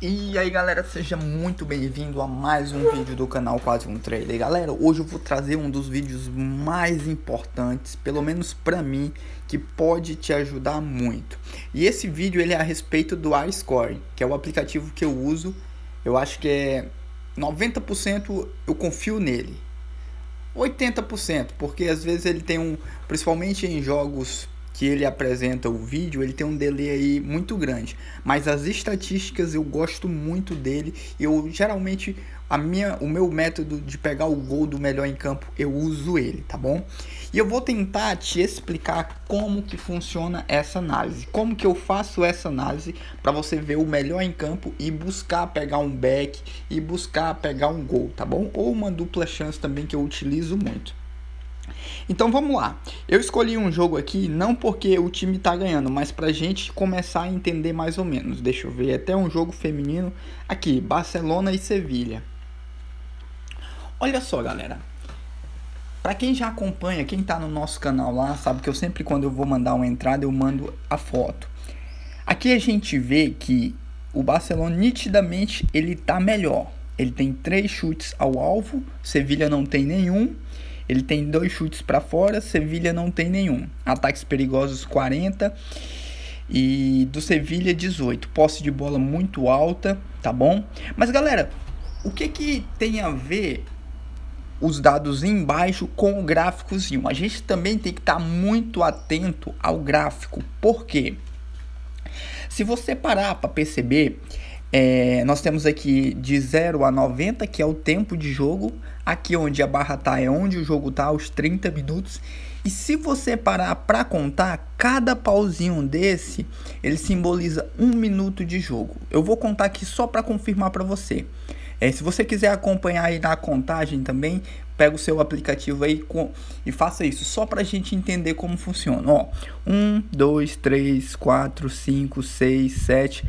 E aí galera, seja muito bem-vindo a mais um vídeo do canal Quase um Trailer Galera, hoje eu vou trazer um dos vídeos mais importantes, pelo menos pra mim, que pode te ajudar muito E esse vídeo ele é a respeito do iScore, que é o aplicativo que eu uso Eu acho que é 90% eu confio nele 80%, porque às vezes ele tem um, principalmente em jogos que ele apresenta o vídeo, ele tem um delay aí muito grande. Mas as estatísticas eu gosto muito dele. Eu geralmente a minha, o meu método de pegar o gol do melhor em campo, eu uso ele, tá bom? E eu vou tentar te explicar como que funciona essa análise, como que eu faço essa análise para você ver o melhor em campo e buscar pegar um back e buscar pegar um gol, tá bom? Ou uma dupla chance também que eu utilizo muito. Então vamos lá. Eu escolhi um jogo aqui não porque o time tá ganhando, mas pra gente começar a entender mais ou menos. Deixa eu ver, é até um jogo feminino aqui, Barcelona e Sevilha. Olha só, galera. Para quem já acompanha, quem tá no nosso canal lá, sabe que eu sempre quando eu vou mandar uma entrada, eu mando a foto. Aqui a gente vê que o Barcelona nitidamente ele tá melhor. Ele tem três chutes ao alvo, Sevilha não tem nenhum ele tem dois chutes para fora, Sevilha não tem nenhum. Ataques perigosos 40 e do Sevilha 18. Posse de bola muito alta, tá bom? Mas galera, o que que tem a ver os dados embaixo com o gráficozinho? A gente também tem que estar tá muito atento ao gráfico. Por quê? Se você parar para perceber, é, nós temos aqui de 0 a 90, que é o tempo de jogo. Aqui onde a barra está é onde o jogo está, os 30 minutos. E se você parar para contar, cada pauzinho desse, ele simboliza um minuto de jogo. Eu vou contar aqui só para confirmar para você. É, se você quiser acompanhar aí na contagem também, pega o seu aplicativo aí com, e faça isso, só para a gente entender como funciona. 1, 2, 3, 4, 5, 6, 7...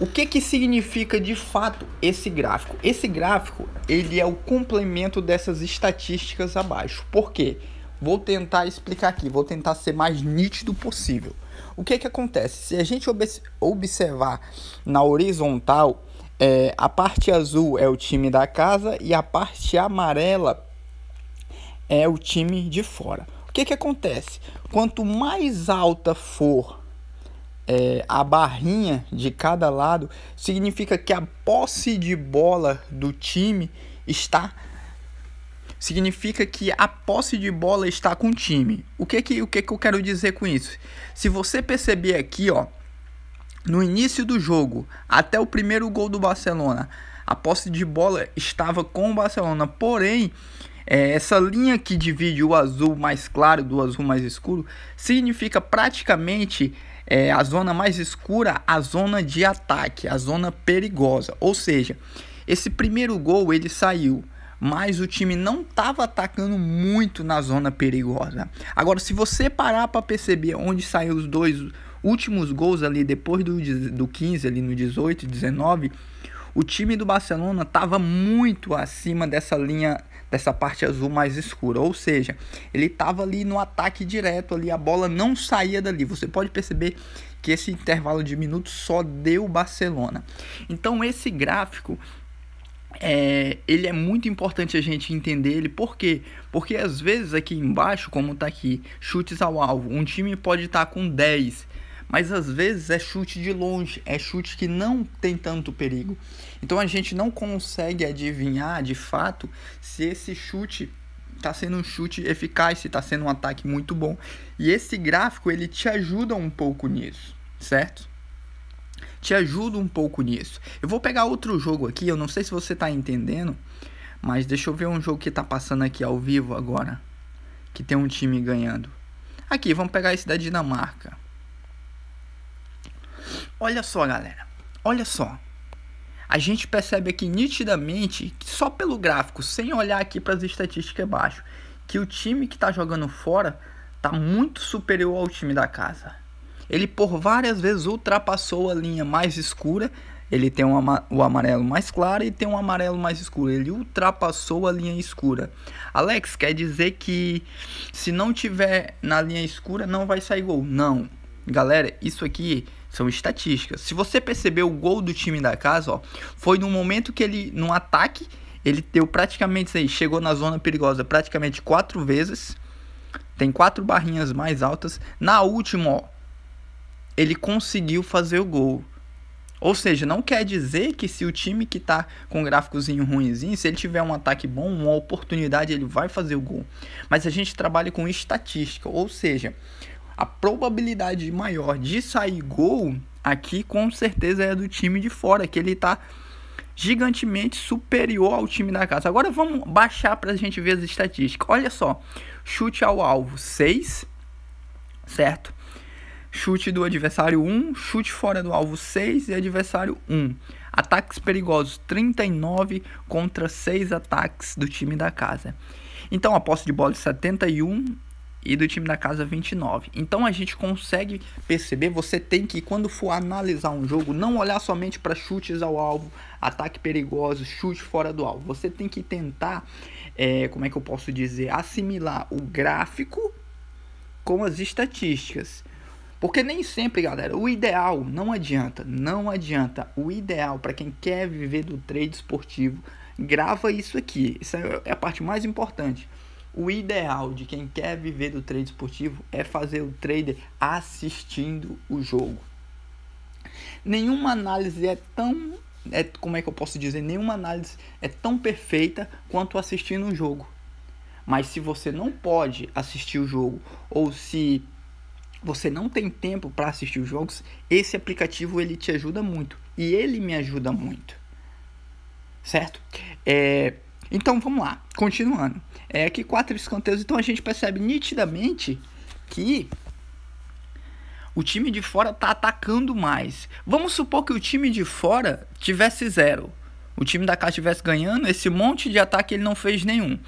O que, que significa de fato esse gráfico? Esse gráfico ele é o complemento dessas estatísticas abaixo. Por quê? Vou tentar explicar aqui, vou tentar ser mais nítido possível. O que, que acontece? Se a gente observar na horizontal, é, a parte azul é o time da casa e a parte amarela é o time de fora. O que, que acontece? Quanto mais alta for é, a barrinha de cada lado significa que a posse de bola do time está significa que a posse de bola está com o time. O que que o que que eu quero dizer com isso? Se você perceber aqui, ó, no início do jogo, até o primeiro gol do Barcelona, a posse de bola estava com o Barcelona, porém é, essa linha que divide o azul mais claro do azul mais escuro significa praticamente é, a zona mais escura, a zona de ataque, a zona perigosa. Ou seja, esse primeiro gol ele saiu mas o time não estava atacando muito na zona perigosa. Agora, se você parar para perceber onde saiu os dois últimos gols ali depois do, do 15, ali no 18, 19, o time do Barcelona estava muito acima dessa linha, dessa parte azul mais escura, ou seja, ele estava ali no ataque direto ali, a bola não saía dali. Você pode perceber que esse intervalo de minutos só deu o Barcelona. Então esse gráfico é, ele é muito importante a gente entender ele. Por quê? Porque às vezes aqui embaixo, como está aqui, chutes ao alvo, um time pode estar tá com 10 mas às vezes é chute de longe, é chute que não tem tanto perigo. Então a gente não consegue adivinhar de fato se esse chute está sendo um chute eficaz, se está sendo um ataque muito bom. E esse gráfico ele te ajuda um pouco nisso, certo? Te ajuda um pouco nisso. Eu vou pegar outro jogo aqui, eu não sei se você está entendendo, mas deixa eu ver um jogo que está passando aqui ao vivo agora, que tem um time ganhando. Aqui, vamos pegar esse da Dinamarca. Olha só, galera. Olha só. A gente percebe aqui nitidamente, só pelo gráfico, sem olhar aqui para as estatísticas abaixo, que o time que está jogando fora está muito superior ao time da casa. Ele por várias vezes ultrapassou a linha mais escura. Ele tem um, o amarelo mais claro e tem um amarelo mais escuro. Ele ultrapassou a linha escura. Alex, quer dizer que se não tiver na linha escura não vai sair gol? Não. Galera, isso aqui são estatísticas. Se você perceber o gol do time da casa, ó, foi no momento que ele, num ataque, ele deu praticamente chegou na zona perigosa praticamente quatro vezes. Tem quatro barrinhas mais altas. Na última, ó, ele conseguiu fazer o gol. Ou seja, não quer dizer que se o time que tá com gráficozinho ruimzinho, se ele tiver um ataque bom, uma oportunidade, ele vai fazer o gol. Mas a gente trabalha com estatística, ou seja, a probabilidade maior de sair gol aqui com certeza é do time de fora, que ele está gigantemente superior ao time da casa. Agora vamos baixar para a gente ver as estatísticas. Olha só, chute ao alvo 6, certo? Chute do adversário 1, um, chute fora do alvo 6 e adversário 1. Um. Ataques perigosos 39 contra 6 ataques do time da casa. Então a posse de bola 71 é e do time da casa 29. Então a gente consegue perceber, você tem que quando for analisar um jogo, não olhar somente para chutes ao alvo, ataque perigoso, chute fora do alvo. Você tem que tentar, é, como é que eu posso dizer, assimilar o gráfico com as estatísticas. Porque nem sempre, galera, o ideal não adianta, não adianta. O ideal para quem quer viver do trade esportivo, grava isso aqui. Isso é, é a parte mais importante o ideal de quem quer viver do trade esportivo é fazer o trader assistindo o jogo. Nenhuma análise é tão é, como é que eu posso dizer, nenhuma análise é tão perfeita quanto assistindo um jogo. Mas se você não pode assistir o jogo ou se você não tem tempo para assistir os jogos, esse aplicativo ele te ajuda muito e ele me ajuda muito, certo? É, então vamos lá, continuando. É aqui quatro escanteios, então a gente percebe nitidamente que o time de fora tá atacando mais. Vamos supor que o time de fora tivesse zero. O time da casa estivesse ganhando, esse monte de ataque ele não fez nenhum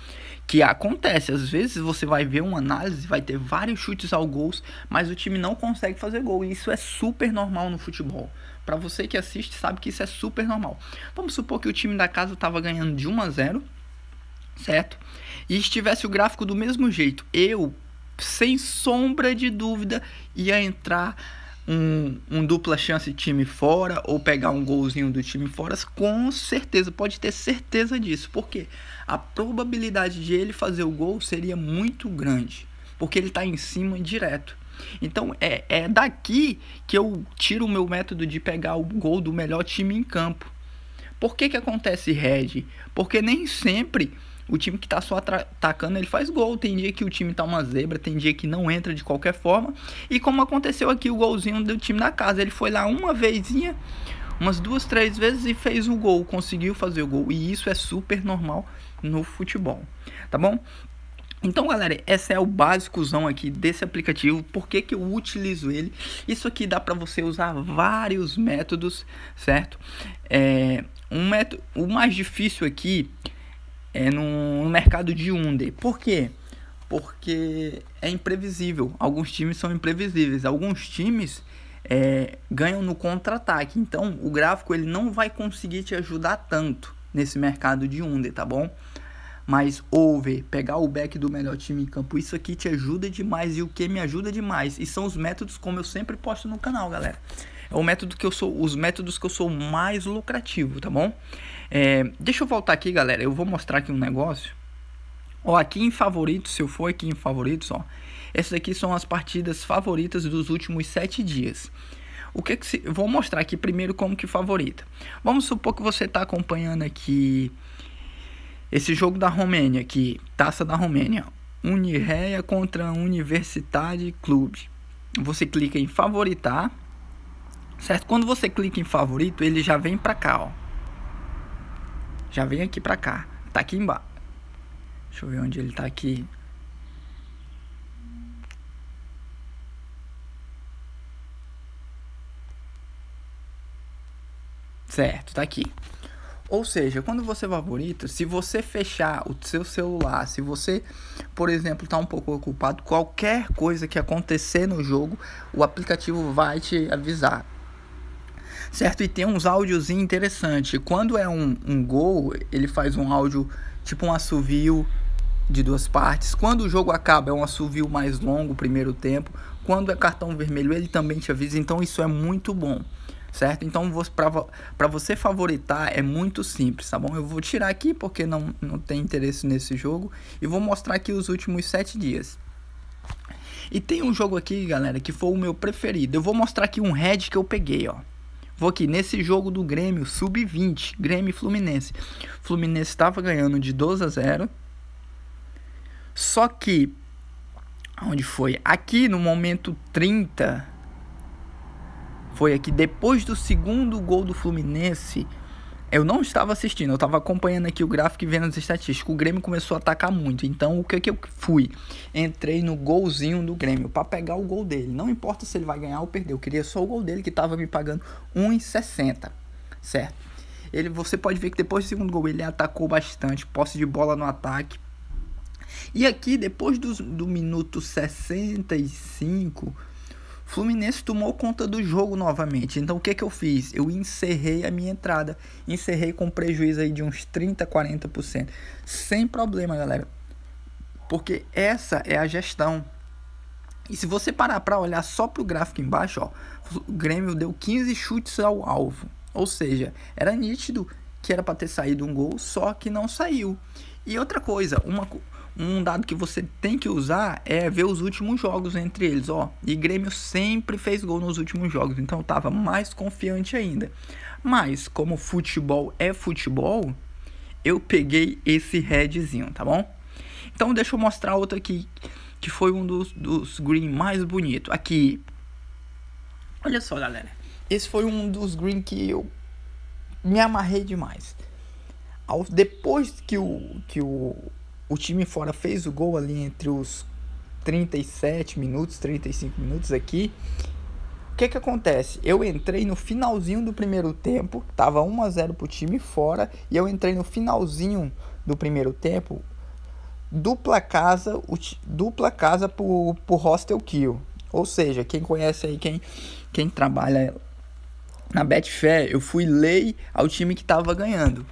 que acontece. Às vezes você vai ver uma análise, vai ter vários chutes ao gol, mas o time não consegue fazer gol. E isso é super normal no futebol. Para você que assiste, sabe que isso é super normal. Vamos supor que o time da casa estava ganhando de 1 a 0, certo? E estivesse o gráfico do mesmo jeito. Eu, sem sombra de dúvida, ia entrar um, um, dupla chance time fora ou pegar um golzinho do time fora, com certeza, pode ter certeza disso, porque a probabilidade de ele fazer o gol seria muito grande, porque ele está em cima direto. Então é, é daqui que eu tiro o meu método de pegar o gol do melhor time em campo. Por que, que acontece red? Porque nem sempre o time que tá só atacando, ele faz gol. Tem dia que o time tá uma zebra, tem dia que não entra de qualquer forma. E como aconteceu aqui o golzinho do time da casa, ele foi lá uma vezinha, umas duas, três vezes e fez o gol, conseguiu fazer o gol. E isso é super normal no futebol, tá bom? Então, galera, esse é o básicozão aqui desse aplicativo, por que, que eu utilizo ele. Isso aqui dá para você usar vários métodos, certo? É, um método, o mais difícil aqui é no, no mercado de under. Por quê? Porque é imprevisível. Alguns times são imprevisíveis. Alguns times é, ganham no contra-ataque. Então, o gráfico ele não vai conseguir te ajudar tanto nesse mercado de under, tá bom? Mas over, pegar o back do melhor time em campo, isso aqui te ajuda demais e o que me ajuda demais. E são os métodos como eu sempre posto no canal, galera. É o método que eu sou, os métodos que eu sou mais lucrativo, tá bom? É, deixa eu voltar aqui, galera. Eu vou mostrar aqui um negócio. Ó, aqui em favoritos, se eu for aqui em favoritos, ó. Essas aqui são as partidas favoritas dos últimos sete dias. O que, que se... Vou mostrar aqui primeiro como que favorita. Vamos supor que você está acompanhando aqui esse jogo da Romênia aqui, Taça da Romênia, Unireia contra Universidade Clube. Você clica em favoritar certo? Quando você clica em favorito, ele já vem para cá, ó. Já vem aqui para cá. Tá aqui embaixo. Deixa eu ver onde ele tá aqui. Certo, tá aqui. Ou seja, quando você favorita, se você fechar o seu celular, se você, por exemplo, tá um pouco ocupado, qualquer coisa que acontecer no jogo, o aplicativo vai te avisar certo? E tem uns áudios interessantes. Quando é um, um gol, ele faz um áudio tipo um assovio de duas partes. Quando o jogo acaba, é um assovio mais longo, primeiro tempo. Quando é cartão vermelho, ele também te avisa. Então isso é muito bom, certo? Então para você favoritar é muito simples, tá bom? Eu vou tirar aqui porque não, não tem interesse nesse jogo e vou mostrar aqui os últimos sete dias. E tem um jogo aqui, galera, que foi o meu preferido. Eu vou mostrar aqui um head que eu peguei, ó. Vou aqui, nesse jogo do Grêmio, sub-20, Grêmio e Fluminense. Fluminense estava ganhando de 12 a 0. Só que, onde foi? Aqui no momento 30, foi aqui, depois do segundo gol do Fluminense, eu não estava assistindo, eu estava acompanhando aqui o gráfico e vendo as estatísticas. O Grêmio começou a atacar muito, então o que, que eu fui? Entrei no golzinho do Grêmio para pegar o gol dele. Não importa se ele vai ganhar ou perder, eu queria só o gol dele que estava me pagando 1,60, certo? Ele, você pode ver que depois do segundo gol ele atacou bastante, posse de bola no ataque. E aqui, depois do, do minuto 65, Fluminense tomou conta do jogo novamente. Então o que, que eu fiz? Eu encerrei a minha entrada. Encerrei com prejuízo aí de uns 30%, 40%. Sem problema, galera. Porque essa é a gestão. E se você parar para olhar só pro gráfico embaixo, ó, o Grêmio deu 15 chutes ao alvo. Ou seja, era nítido que era para ter saído um gol, só que não saiu. E outra coisa, uma um dado que você tem que usar é ver os últimos jogos entre eles, ó. E Grêmio sempre fez gol nos últimos jogos, então eu tava mais confiante ainda. Mas como futebol é futebol, eu peguei esse redzinho, tá bom? Então deixa eu mostrar outro aqui que foi um dos, dos green mais bonito. Aqui, olha só, galera. Esse foi um dos green que eu me amarrei demais. Ao, depois que o que o o time fora fez o gol ali entre os 37 minutos, 35 minutos aqui. O que que acontece? Eu entrei no finalzinho do primeiro tempo, tava 1 a 0 pro time fora, e eu entrei no finalzinho do primeiro tempo, dupla casa, dupla casa pro, pro hostel kill. Ou seja, quem conhece aí, quem, quem trabalha na Betfair, eu fui lei ao time que tava ganhando.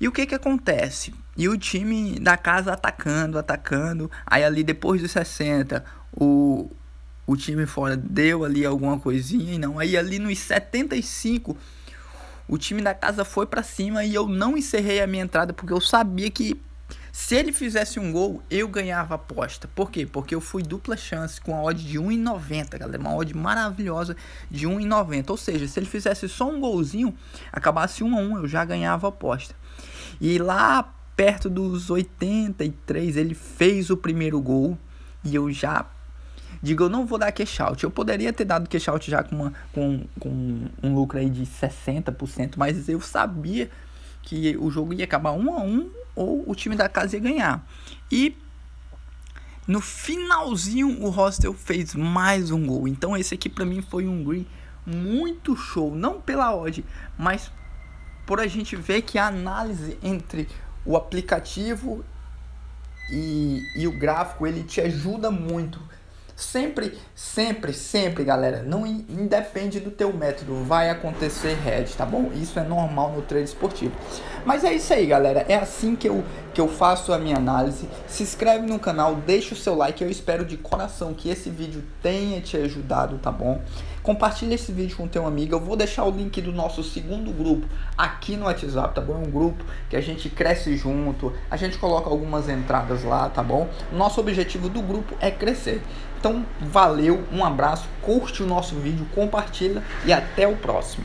E o que que acontece? E o time da casa atacando, atacando. Aí ali depois dos 60, o, o time fora deu ali alguma coisinha e não. Aí ali nos 75, o time da casa foi para cima e eu não encerrei a minha entrada porque eu sabia que se ele fizesse um gol, eu ganhava a aposta. Por quê? Porque eu fui dupla chance com a odd de 1,90, galera. Uma odd maravilhosa de 1,90. Ou seja, se ele fizesse só um golzinho, acabasse 1 a 1, eu já ganhava a aposta. E lá perto dos 83, ele fez o primeiro gol e eu já digo, eu não vou dar cash out. Eu poderia ter dado cash out já com, uma, com, com um lucro aí de 60%, mas eu sabia que o jogo ia acabar 1 a 1 ou o time da casa ia ganhar. E no finalzinho o Hostel fez mais um gol. Então esse aqui para mim foi um green muito show, não pela odd, mas por a gente ver que a análise entre o aplicativo e, e o gráfico ele te ajuda muito Sempre, sempre, sempre, galera, não independe do teu método, vai acontecer head, tá bom? Isso é normal no trade esportivo. Mas é isso aí, galera, é assim que eu, que eu faço a minha análise. Se inscreve no canal, deixa o seu like, eu espero de coração que esse vídeo tenha te ajudado, tá bom? Compartilhe esse vídeo com teu amigo. Eu vou deixar o link do nosso segundo grupo aqui no WhatsApp, tá bom? É um grupo que a gente cresce junto, a gente coloca algumas entradas lá, tá bom? Nosso objetivo do grupo é crescer. Então, valeu, um abraço, curte o nosso vídeo, compartilha e até o próximo.